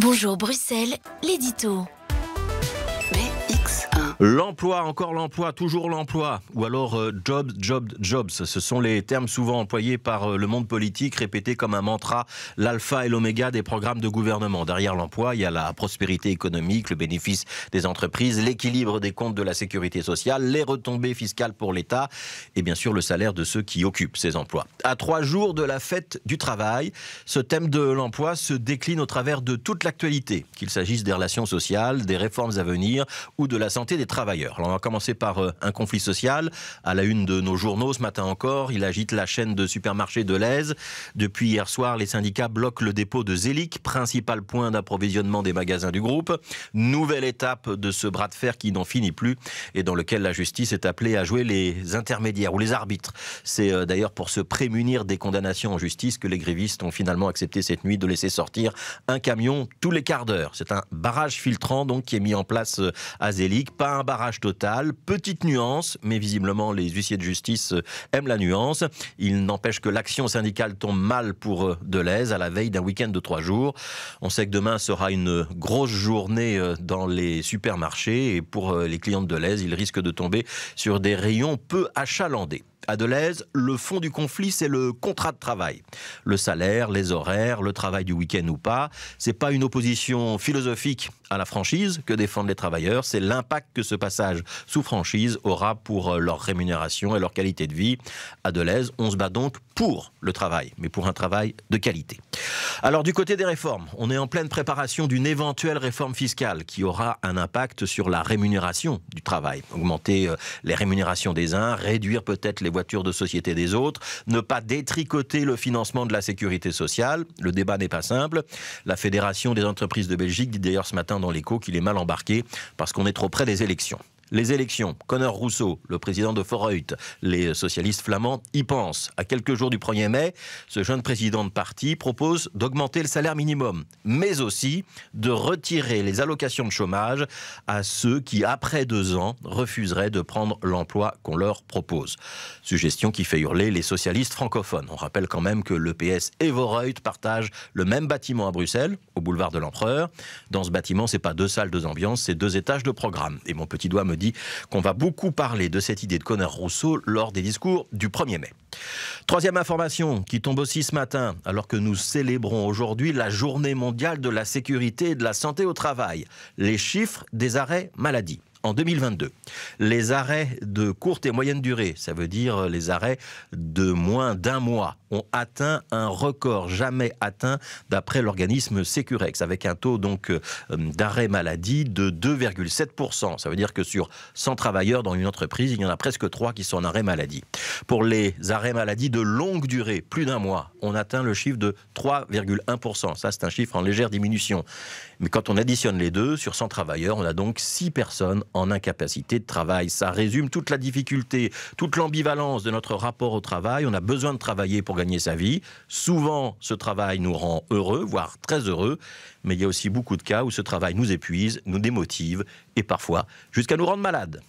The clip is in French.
Bonjour Bruxelles, l'édito. L'emploi, encore l'emploi, toujours l'emploi, ou alors jobs, euh, jobs, jobs. Ce sont les termes souvent employés par euh, le monde politique, répétés comme un mantra, l'alpha et l'oméga des programmes de gouvernement. Derrière l'emploi, il y a la prospérité économique, le bénéfice des entreprises, l'équilibre des comptes de la sécurité sociale, les retombées fiscales pour l'État, et bien sûr le salaire de ceux qui occupent ces emplois. À trois jours de la fête du travail, ce thème de l'emploi se décline au travers de toute l'actualité, qu'il s'agisse des relations sociales, des réformes à venir ou de la santé des travailleurs. on va commencer par euh, un conflit social. À la une de nos journaux ce matin encore, il agite la chaîne de supermarchés de l'Aise. Depuis hier soir, les syndicats bloquent le dépôt de Zélic, principal point d'approvisionnement des magasins du groupe. Nouvelle étape de ce bras de fer qui n'en finit plus et dans lequel la justice est appelée à jouer les intermédiaires ou les arbitres. C'est euh, d'ailleurs pour se prémunir des condamnations en justice que les grévistes ont finalement accepté cette nuit de laisser sortir un camion tous les quarts d'heure. C'est un barrage filtrant donc qui est mis en place euh, à Zélic. par un barrage total. Petite nuance, mais visiblement les huissiers de justice euh, aiment la nuance. Il n'empêche que l'action syndicale tombe mal pour euh, Deleuze à la veille d'un week-end de trois jours. On sait que demain sera une grosse journée euh, dans les supermarchés et pour les clients de Deleuze, ils risquent de tomber sur des rayons peu achalandés. À Deleuze, le fond du conflit, c'est le contrat de travail. Le salaire, les horaires, le travail du week-end ou pas, n'est pas une opposition philosophique à la franchise que défendent les travailleurs, c'est l'impact que ce passage sous franchise aura pour euh, leur rémunération et leur qualité de vie. À Deleuze, on se bat donc pour le travail, mais pour un travail de qualité. Alors du côté des réformes, on est en pleine préparation d'une éventuelle réforme fiscale qui aura un impact sur la rémunération du travail. Augmenter euh, les rémunérations des uns, réduire peut-être les voitures de société des autres, ne pas détricoter le financement de la sécurité sociale. Le débat n'est pas simple. La Fédération des entreprises de Belgique dit d'ailleurs ce matin dans l'écho qu'il est mal embarqué parce qu'on est trop près des élections les élections. Connor Rousseau, le président de Foreuth, les socialistes flamands y pensent. À quelques jours du 1er mai, ce jeune président de parti propose d'augmenter le salaire minimum, mais aussi de retirer les allocations de chômage à ceux qui, après deux ans, refuseraient de prendre l'emploi qu'on leur propose. Suggestion qui fait hurler les socialistes francophones. On rappelle quand même que l'EPS et Foreuth partagent le même bâtiment à Bruxelles, au boulevard de l'Empereur. Dans ce bâtiment, c'est pas deux salles, deux ambiances, c'est deux étages de programme. Et mon petit doigt me dit qu'on va beaucoup parler de cette idée de Connor Rousseau lors des discours du 1er mai. Troisième information qui tombe aussi ce matin, alors que nous célébrons aujourd'hui la journée mondiale de la sécurité et de la santé au travail, les chiffres des arrêts maladie en 2022. Les arrêts de courte et moyenne durée, ça veut dire euh, les arrêts de moins d'un mois, ont atteint un record jamais atteint d'après l'organisme Securex, avec un taux donc euh, d'arrêt maladie de 2,7%. Ça veut dire que sur 100 travailleurs dans une entreprise, il y en a presque 3 qui sont en arrêt maladie. Pour les arrêts maladie de longue durée, plus d'un mois, on atteint le chiffre de 3,1%. Ça, c'est un chiffre en légère diminution. Mais quand on additionne les deux, sur 100 travailleurs, on a donc 6 personnes en incapacité de travail. Ça résume toute la difficulté, toute l'ambivalence de notre rapport au travail. On a besoin de travailler pour gagner sa vie. Souvent, ce travail nous rend heureux, voire très heureux, mais il y a aussi beaucoup de cas où ce travail nous épuise, nous démotive et parfois jusqu'à nous rendre malades.